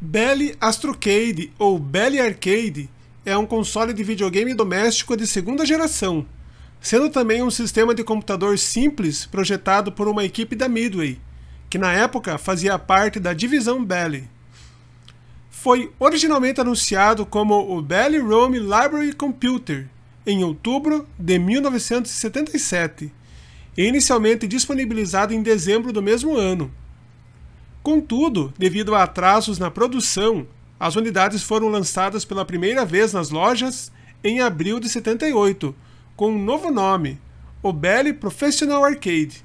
Belly Astrocade ou Belly Arcade é um console de videogame doméstico de segunda geração, sendo também um sistema de computador simples projetado por uma equipe da Midway, que na época fazia parte da divisão Belly. Foi originalmente anunciado como o Belly Rome Library Computer em outubro de 1977 e inicialmente disponibilizado em dezembro do mesmo ano. Contudo, devido a atrasos na produção, as unidades foram lançadas pela primeira vez nas lojas em abril de 78, com um novo nome, o Belly Professional Arcade.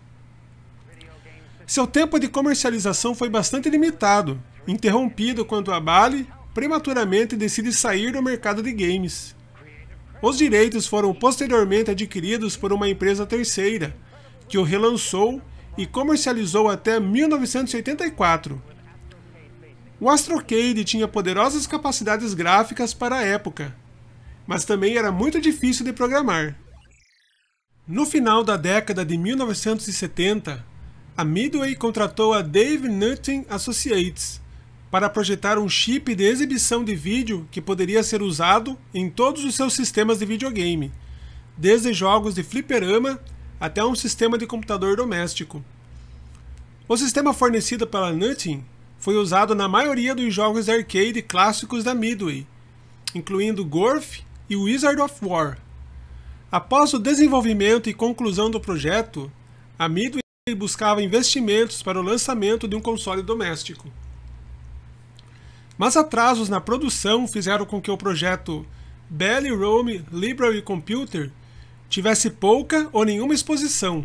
Seu tempo de comercialização foi bastante limitado, interrompido quando a Bally prematuramente decide sair do mercado de games. Os direitos foram posteriormente adquiridos por uma empresa terceira, que o relançou e comercializou até 1984. O Astrocade tinha poderosas capacidades gráficas para a época, mas também era muito difícil de programar. No final da década de 1970, a Midway contratou a Dave Nutting Associates para projetar um chip de exibição de vídeo que poderia ser usado em todos os seus sistemas de videogame, desde jogos de fliperama até um sistema de computador doméstico. O sistema fornecido pela Nutting foi usado na maioria dos jogos arcade clássicos da Midway, incluindo Golf e Wizard of War. Após o desenvolvimento e conclusão do projeto, a Midway buscava investimentos para o lançamento de um console doméstico. Mas atrasos na produção fizeram com que o projeto Belly Roam Library Computer tivesse pouca ou nenhuma exposição,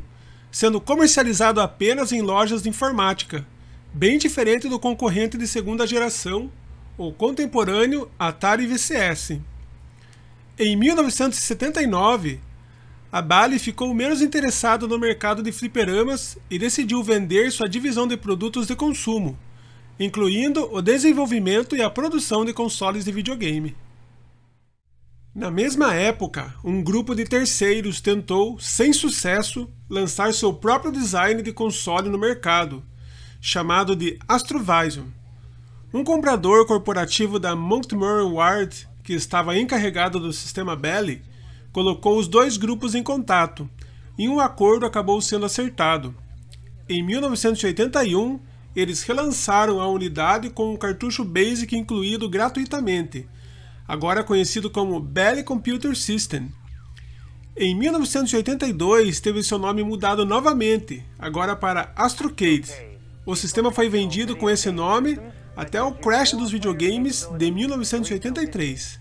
sendo comercializado apenas em lojas de informática, bem diferente do concorrente de segunda geração, o contemporâneo Atari VCS. Em 1979, a Bally ficou menos interessada no mercado de fliperamas e decidiu vender sua divisão de produtos de consumo, incluindo o desenvolvimento e a produção de consoles de videogame. Na mesma época, um grupo de terceiros tentou, sem sucesso, lançar seu próprio design de console no mercado, chamado de Astrovision. Um comprador corporativo da Montgomery Ward, que estava encarregado do sistema Bell, colocou os dois grupos em contato, e um acordo acabou sendo acertado. Em 1981, eles relançaram a unidade com um cartucho Basic incluído gratuitamente agora conhecido como Bell Computer System. Em 1982, teve seu nome mudado novamente, agora para AstroCade. O sistema foi vendido com esse nome até o crash dos videogames de 1983.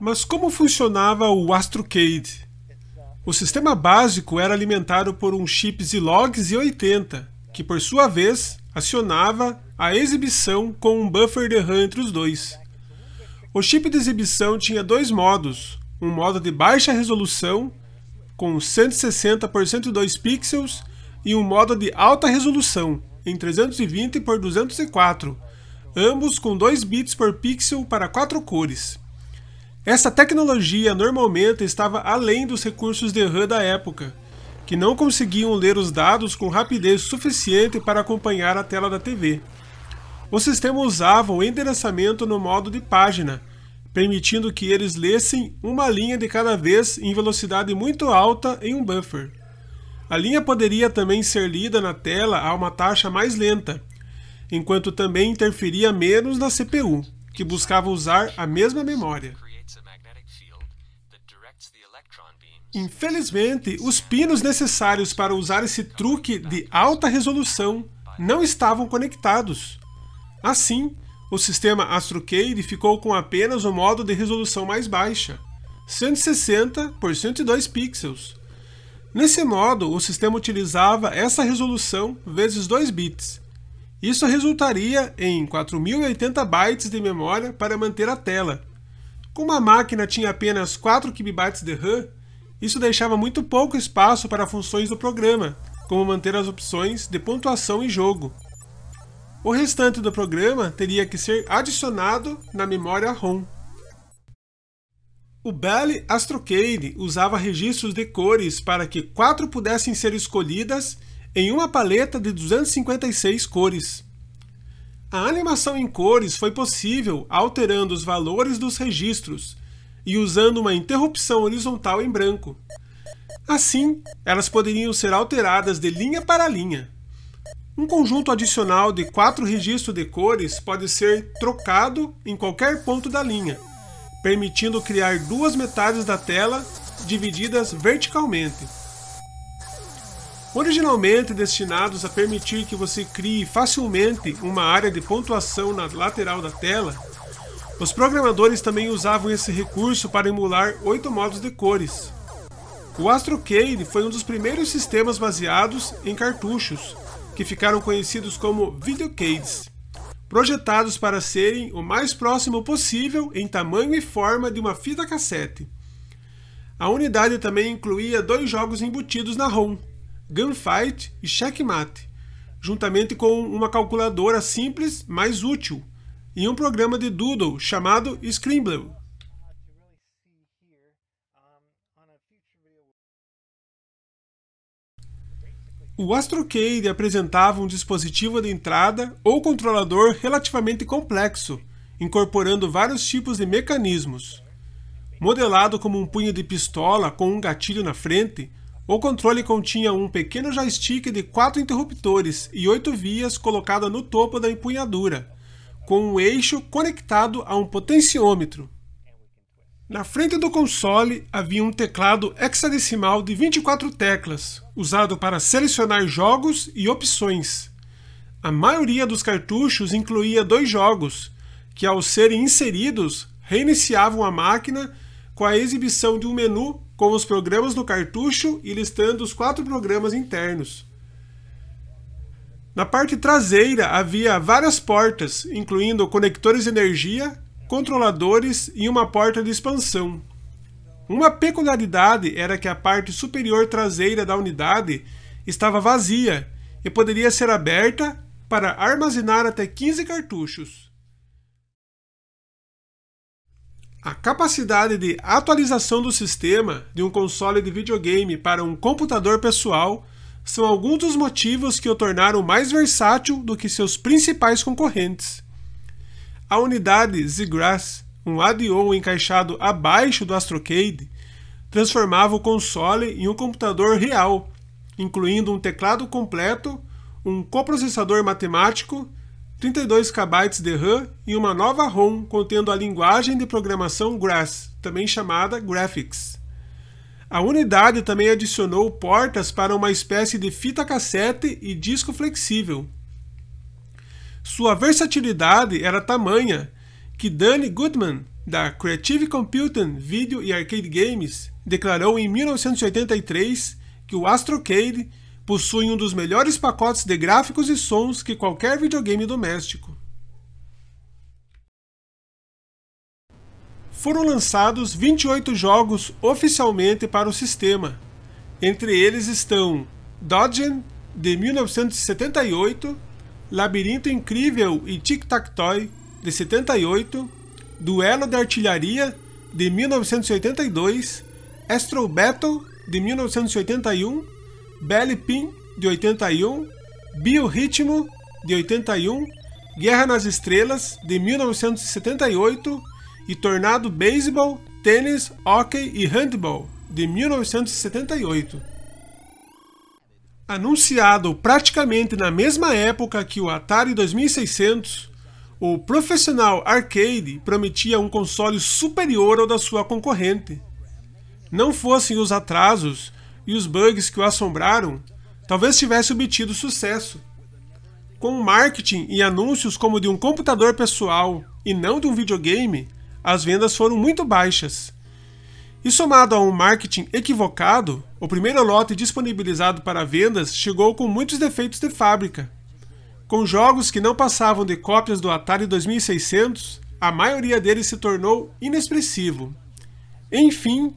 Mas como funcionava o AstroCade? O sistema básico era alimentado por um chip Zilog Z80, que por sua vez acionava a exibição com um buffer de RAM entre os dois. O chip de exibição tinha dois modos, um modo de baixa resolução com 160 por 102 pixels e um modo de alta resolução em 320 por 204, ambos com 2 bits por pixel para quatro cores. Essa tecnologia normalmente estava além dos recursos de RAM da época, que não conseguiam ler os dados com rapidez suficiente para acompanhar a tela da TV. O sistema usava o endereçamento no modo de página, permitindo que eles lessem uma linha de cada vez em velocidade muito alta em um buffer. A linha poderia também ser lida na tela a uma taxa mais lenta, enquanto também interferia menos na CPU, que buscava usar a mesma memória. Infelizmente, os pinos necessários para usar esse truque de alta resolução não estavam conectados. Assim, o sistema AstroCade ficou com apenas o modo de resolução mais baixa, 160 por 102 pixels. Nesse modo, o sistema utilizava essa resolução vezes 2 bits. Isso resultaria em 4080 bytes de memória para manter a tela. Como a máquina tinha apenas 4 KB de RAM, isso deixava muito pouco espaço para funções do programa, como manter as opções de pontuação e jogo. O restante do programa teria que ser adicionado na memória ROM. O Bally Astrocade usava registros de cores para que quatro pudessem ser escolhidas em uma paleta de 256 cores. A animação em cores foi possível alterando os valores dos registros e usando uma interrupção horizontal em branco. Assim, elas poderiam ser alteradas de linha para linha. Um conjunto adicional de quatro registros de cores pode ser trocado em qualquer ponto da linha, permitindo criar duas metades da tela divididas verticalmente. Originalmente destinados a permitir que você crie facilmente uma área de pontuação na lateral da tela, os programadores também usavam esse recurso para emular oito modos de cores. O AstroCade foi um dos primeiros sistemas baseados em cartuchos, que ficaram conhecidos como videocades, projetados para serem o mais próximo possível em tamanho e forma de uma fita cassete. A unidade também incluía dois jogos embutidos na ROM, Gunfight e Checkmate, juntamente com uma calculadora simples, mas útil, e um programa de doodle chamado Scribble. O AstroCade apresentava um dispositivo de entrada ou controlador relativamente complexo, incorporando vários tipos de mecanismos. Modelado como um punho de pistola com um gatilho na frente, o controle continha um pequeno joystick de quatro interruptores e oito vias colocada no topo da empunhadura, com um eixo conectado a um potenciômetro. Na frente do console havia um teclado hexadecimal de 24 teclas, usado para selecionar jogos e opções. A maioria dos cartuchos incluía dois jogos, que ao serem inseridos reiniciavam a máquina com a exibição de um menu com os programas do cartucho e listando os quatro programas internos. Na parte traseira havia várias portas, incluindo conectores de energia, controladores e uma porta de expansão. Uma peculiaridade era que a parte superior traseira da unidade estava vazia e poderia ser aberta para armazenar até 15 cartuchos. A capacidade de atualização do sistema de um console de videogame para um computador pessoal são alguns dos motivos que o tornaram mais versátil do que seus principais concorrentes. A unidade Z-Grass, um ADO encaixado abaixo do Astrocade, transformava o console em um computador real, incluindo um teclado completo, um coprocessador matemático, 32 KB de RAM e uma nova ROM contendo a linguagem de programação Grass, também chamada Graphics. A unidade também adicionou portas para uma espécie de fita cassete e disco flexível, sua versatilidade era tamanha que Danny Goodman, da Creative Computing Video e Arcade Games, declarou em 1983 que o Astrocade possui um dos melhores pacotes de gráficos e sons que qualquer videogame doméstico. Foram lançados 28 jogos oficialmente para o sistema. Entre eles estão Dodgen, de 1978, Labirinto Incrível e Tic-Tac-Toy, de 78, Duelo de Artilharia, de 1982, Astro Battle, de 1981, Belly Pin, de 81, Biorritmo, de 81, Guerra nas Estrelas, de 1978, e Tornado Baseball, Tênis, Hockey e Handball, de 1978. Anunciado praticamente na mesma época que o Atari 2600, o Professional Arcade prometia um console superior ao da sua concorrente. Não fossem os atrasos e os bugs que o assombraram, talvez tivesse obtido sucesso. Com marketing e anúncios como de um computador pessoal e não de um videogame, as vendas foram muito baixas. E somado a um marketing equivocado, o primeiro lote disponibilizado para vendas chegou com muitos defeitos de fábrica. Com jogos que não passavam de cópias do Atari 2600, a maioria deles se tornou inexpressivo. Enfim,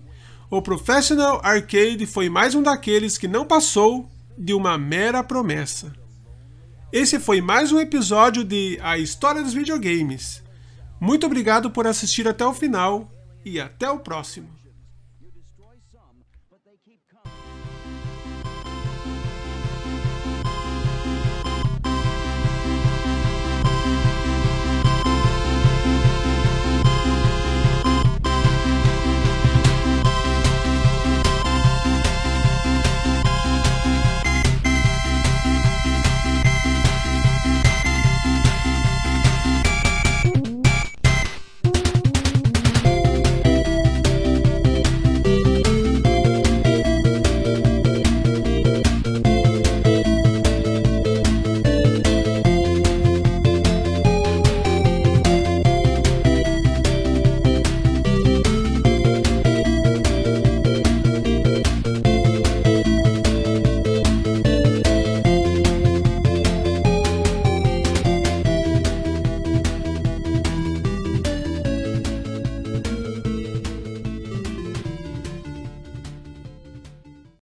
o Professional Arcade foi mais um daqueles que não passou de uma mera promessa. Esse foi mais um episódio de A História dos Videogames. Muito obrigado por assistir até o final e até o próximo. come.